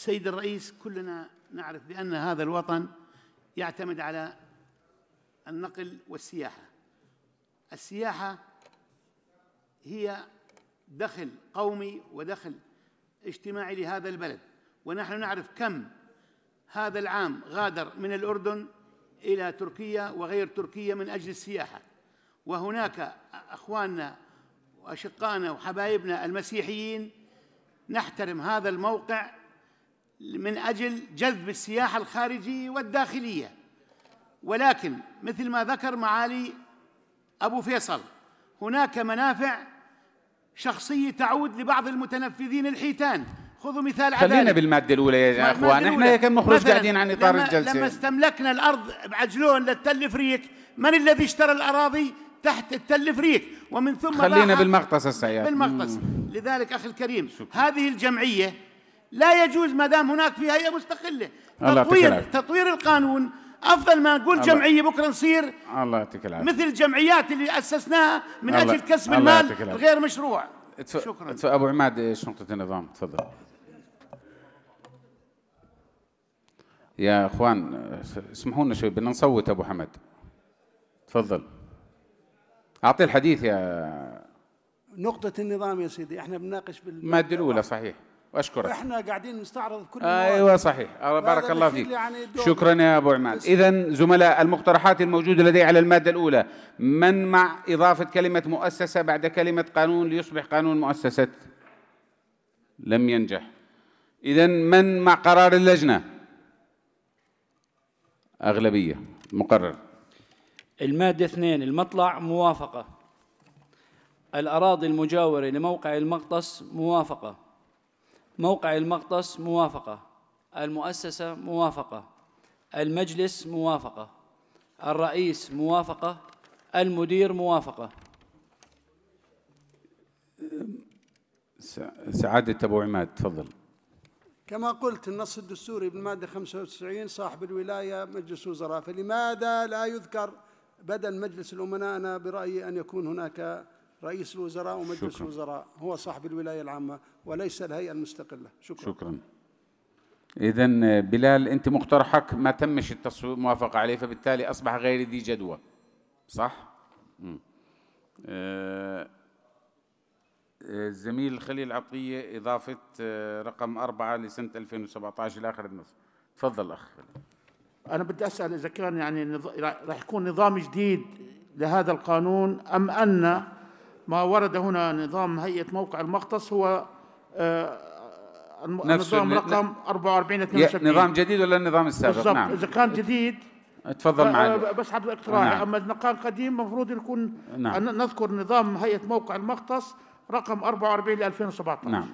سيد الرئيس كلنا نعرف بأن هذا الوطن يعتمد على النقل والسياحة السياحة هي دخل قومي ودخل اجتماعي لهذا البلد ونحن نعرف كم هذا العام غادر من الأردن إلى تركيا وغير تركيا من أجل السياحة وهناك أخواننا وأشقائنا وحبايبنا المسيحيين نحترم هذا الموقع من أجل جذب السياحة الخارجية والداخلية ولكن مثل ما ذكر معالي أبو فيصل هناك منافع شخصية تعود لبعض المتنفذين الحيتان خذوا مثال خلينا بالمادة الأولى يا أخوان إحنا كم مخرج قاعدين عن إطار لما الجلسة لما استملكنا الأرض بعجلون للتل فريك من الذي اشترى الأراضي تحت التل فريك ومن ثم خلينا بالمغطس السيارة بالمغطس لذلك أخي الكريم شكرا. هذه الجمعية لا يجوز ما دام هناك في هيئه مستقله تطوير تطوير القانون افضل ما نقول جمعيه بكره نصير الله يعطيك العافيه مثل الجمعيات اللي اسسناها من اجل كسب المال غير مشروع تف... شكرا تف... ابو عماد ايش نقطه النظام تفضل يا اخوان اسمحوا لنا شوي بدنا نصوت ابو حمد تفضل اعطي الحديث يا نقطة النظام يا سيدي احنا بنناقش بالمادة الأولى صحيح واشكرك احنا قاعدين نستعرض كل ايوه صحيح بارك الله فيك يعني شكرا يا ابو عماد اذا زملاء المقترحات الموجوده لدي على الماده الاولى من مع اضافه كلمه مؤسسه بعد كلمه قانون ليصبح قانون مؤسسه لم ينجح اذا من مع قرار اللجنه اغلبيه مقرر الماده اثنين المطلع موافقه الاراضي المجاوره لموقع المغطس موافقه موقع المغطس موافقة المؤسسة موافقة المجلس موافقة الرئيس موافقة المدير موافقة سعادة أبو عماد تفضل كما قلت النص الدستوري بالمادة 95 صاحب الولاية مجلس وزراء فلماذا لا يذكر بدل مجلس الأمناء أنا برأيي أن يكون هناك رئيس الوزراء ومجلس شكرا. الوزراء هو صاحب الولاية العامة وليس الهيئة المستقلة شكرا شكرا إذا بلال أنت مقترحك ما تمش التصويت موافقة عليه فبالتالي أصبح غير ذي جدوى صح؟ آه الزميل آه، خليل عطية إضافة آه رقم أربعة لسنة 2017 إلى آخر النص تفضل أخ أنا بدي أسأل إذا كان يعني راح يكون نظام جديد لهذا القانون أم أن ما ورد هنا نظام هيئة موقع المختص هو آه، نظام رقم 44 72 نظام جديد ولا النظام السابق؟ نعم اذا كان جديد تفضل آه، معي آه، بس حضرتك اقتراحي نعم. اما اذا كان قديم المفروض يكون نعم. نذكر نظام هيئة موقع المختص رقم 44 ل 2017 نعم